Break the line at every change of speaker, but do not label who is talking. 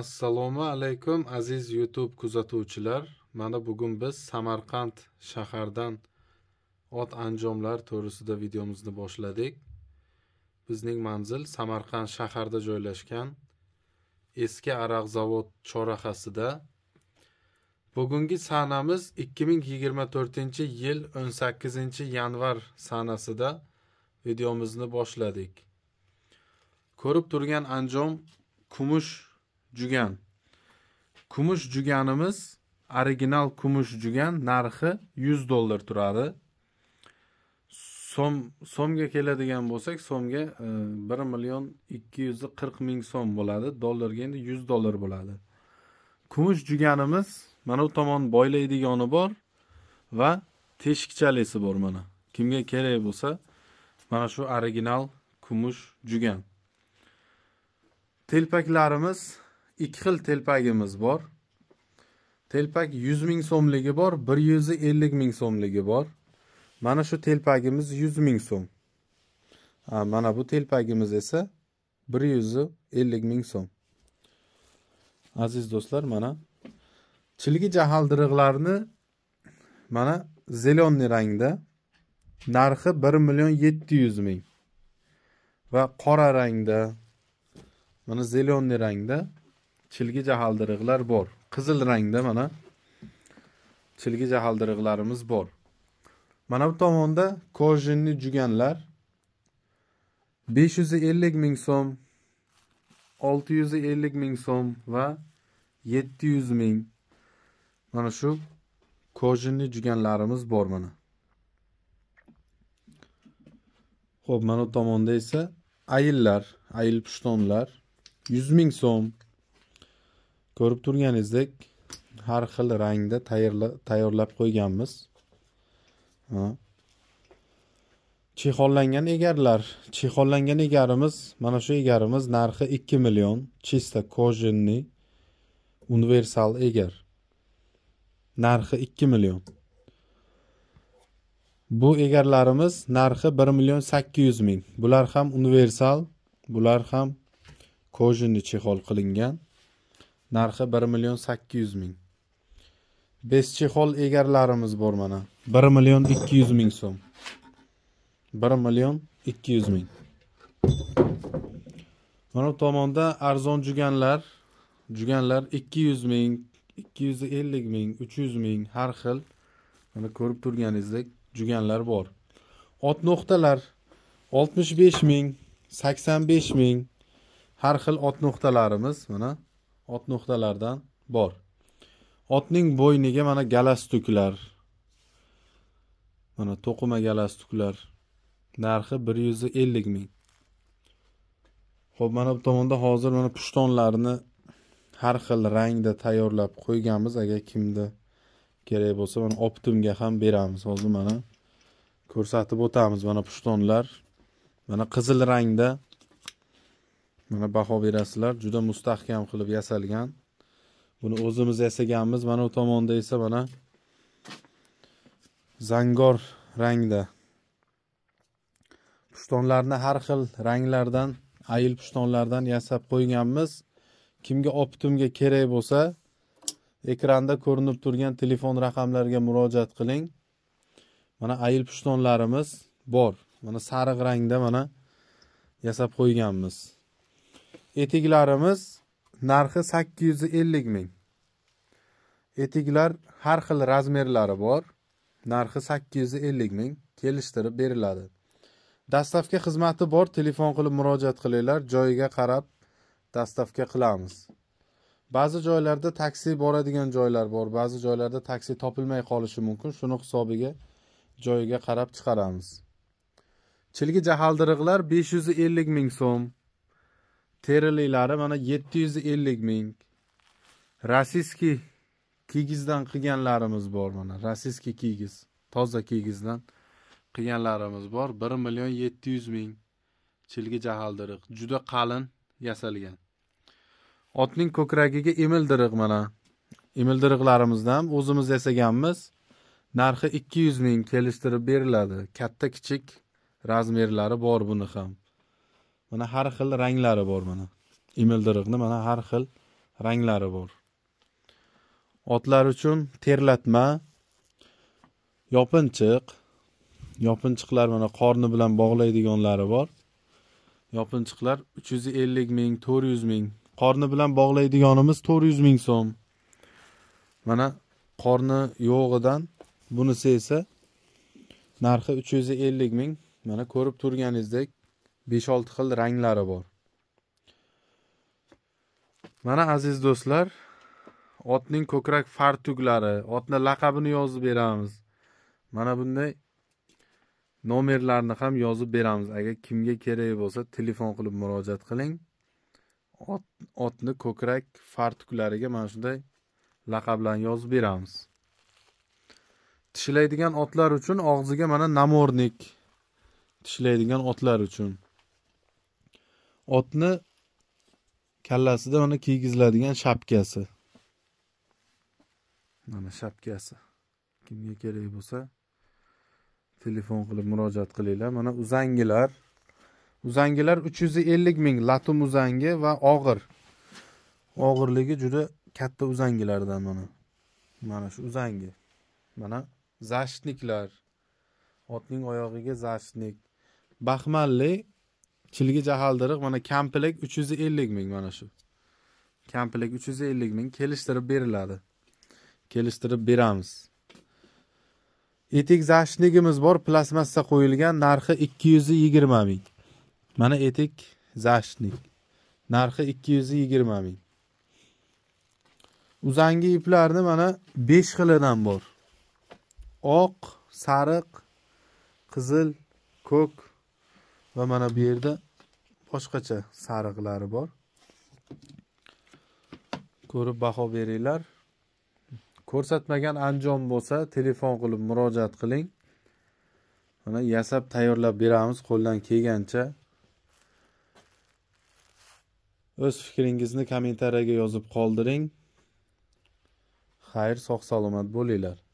assalomu alaykum aziz youtube kuzatuvchilar mana bugun biz samarqand shahardan ot anjomlar to'g'risida videomizni boshladik bizning manzil samarqand shaharda joylashgan eski araq zavod chorrahasida bugungi sanamiz 2024 yil 18 yanvar sanasida videomizni boshladik ko'rib turgan anjom kumush jugan kumush juganimiz original kumush jugan narxi yuz dollar turadi so'm so'mga keladigan bo'lsak so'mga e, bir million ikki yuz qirq ming so'm bo'ladi dollarga endi yuz dollar bo'ladi kumush juganimiz mana bu tomon boylaydigani bor va teshikchalisi bor mana kimga kerak bo'lsa mana shu original kumush jugan telpaklarimiz ikki xil telpagimiz bor telpak yuz ming so'mligi bor bir yuz ellik ming so'mligi bor mana shu telpagimiz yuz ming so'm mana bu telpagimiz esa bir yuz ellik ming so'm aziz do'stlar mana chilgi jahaldiriqlarni mana зеленый rangda narxi bir million yetti yuz ming va qora rangda mana зеленый rangda chilgi jahaldiriqlar bor qizil rangda mana chilgi jahaldiriqlarimiz bor mana bu tomonda kojinni juganlar 550 ming so'm 650 ming so'm va 700 ming mana shu kojinni juganlarimiz bor mana ho'p mana bu tomonda esa ayillar ayil pushtonlar 100 ming so'm ko'rib turganingizdek har xil rangda tayyorlab qo'yganmiz chexollangan egarlar chexollangan egarimiz mana shu egarimiz narxi ikki million чисто кожаный universal egar narxi ikki million bu egarlarimiz narxi bir million sakkiz yuz ming bular ham universal bular ham кожаный chexol qilingan narxi bir million sakkiz yuz ming bezchexol egarlarimiz bor mana bir million ikki yuz ming so'm bir million ikki yuz ming mana bu tomonda arzon juganlar juganlar ikki yuz ming ikki yuz ellik ming uch yuz ming har xil mana ko'rib turganingizdek juganlar bor ot no'xtalar oltmish besh ming sakson besh ming har xil ot no'xtalarimiz mana ot nuqtalardan bor otning bo'yniga mana galasi mana to'qima galasi narxi bir yuz ellik ming ho'p mana bu tomonda hozir mana pushtonlarni har xil rangda tayyorlab qo'yganmiz agar kimda kerak bo'lsa mana optimga ham beramiz hozir mana ko'rsatib o'tamiz mana pushtonlar mana qizil rangda mana baho berasizlar juda mustahkam qilib yasalgan buni o'zimiz yasaganmiz mana u tomonda esa mana zangor rangda pushtonlarni har xil ranglardan ayil pushtonlardan yasab qo'yganmiz kimga optimga kerak bo'lsa ekranda ko'rinib turgan telefon raqamlariga murojaat qiling mana ayil pushtonlarimiz bor mana sariq rangda mana yasab qo'yganmiz etiklarimiz narxi 850 yuz ellik ming etiklar har xil razmerlari bor narxi 850 yuz ellik ming kelishtirib beriladi dastavka xizmati bor telefon qilib murojaat qilinglar joyiga qarab dastavka qilamiz ba'zi joylarda taksi boradigan joylar bor ba'zi joylarda taksi topilmay qolishi mumkin shuni hisobiga joyiga qarab chiqaramiz chilgi jahaldiriqlar besh yuz ellik ming so'm teriliklari mana yetti yuz ellik ming rossiyskiy kigizdan qilganlarimiz bor mana rossiyskiy kigiz toza kigizdan qilganlarimiz bor bir million yetti yuz ming chilgi jahaldiriq juda qalin yasalgan otning ko'kragiga emildiriq mana emildiriqlarimizdan o'zimiz yasaganmiz narxi ikki yuz ming kelishtirib beriladi katta kichik razmerlari bor buni ham mana har xil ranglari bor mana imildiriqni mana har xil ranglari bor otlar uchun terlatma yopinchiq yopinchiqlar mana qorni bilan bog'laydiganlari bor yopinchiqlar uch yuz ellik ming to'rt yuz ming qorni bilan bog'laydiganimiz to'rt yuz ming so'm mana qorni yo'g'idan bunisi esa narxi uch yuz ellik ming mana ko'rib turganingizdek besh olti xil ranglari bor mana aziz do'stlar otning ko'krak fartuklari otni laqabini yozib beramiz mana bunday nomerlarni ham yozib beramiz agar kimga kerak bo'lsa telefon qilib murojaat qiling ot otni ko'krak fartuklariga mana shunday laqablarni yozib beramiz tishlaydigan otlar uchun og'ziga mana namornik tishlaydigan otlar uchun otni kallasida mana kiygiziladigan shapkasi mana shapkasi kimga kerak bo'lsa telefon qilib murojaat qilinglar mana uzangilar uzangilar uch yuz ellik ming latum uzangi va og'ir og'irligi juda katta uzangilardan mana mana shu uzangi mana zashniklar otning oyog'iga zashnik baxmalli chilgi jahaldiriq mana kampilak uch yuz ellik ming mana shu kampilak uch yuz ellik ming kelishtirib beriladi kelishtirib beramiz etik zashligimiz bor plastmassa qo'yilgan narxi ikki yuz yigirma ming mana etik zashnik narxi ikki yuz yigirma ming uzangi iplarni mana besh xilidan bor oq sariq qizil ko'k va mana bu yerda boshqacha sariqlari bor ko'rib baho beringlar ko'rsatmagan anjom bo'lsa telefon qilib murojaat qiling mana yasab tayyorlab beramiz qo'ldan kelgancha o'z fikringizni kommentariyaga yozib qoldiring xayr sog' salomat bo'linglar